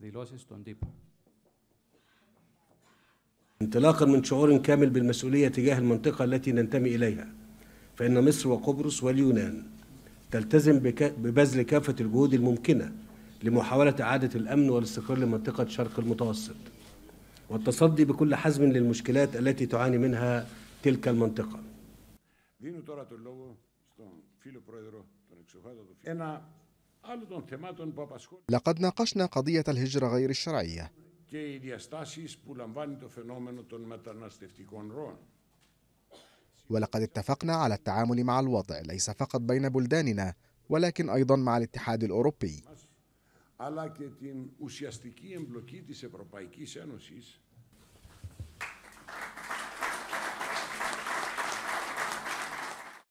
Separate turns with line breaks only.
δηλώσεις στον τύπο.
انطلاقا من شعور كامل بالمسؤولية تجاه المنطقة التي ننتمي إليها فإن مصر وقبرص واليونان تلتزم ببذل كافة الجهود الممكنة لمحاولة إعادة الأمن والاستقرار لمنطقة شرق المتوسط والتصدي بكل حزم للمشكلات التي تعاني منها
تلك المنطقة. Ένα لقد ناقشنا قضية الهجرة غير الشرعية ولقد اتفقنا على التعامل مع الوضع ليس فقط بين بلداننا ولكن أيضا مع الاتحاد الأوروبي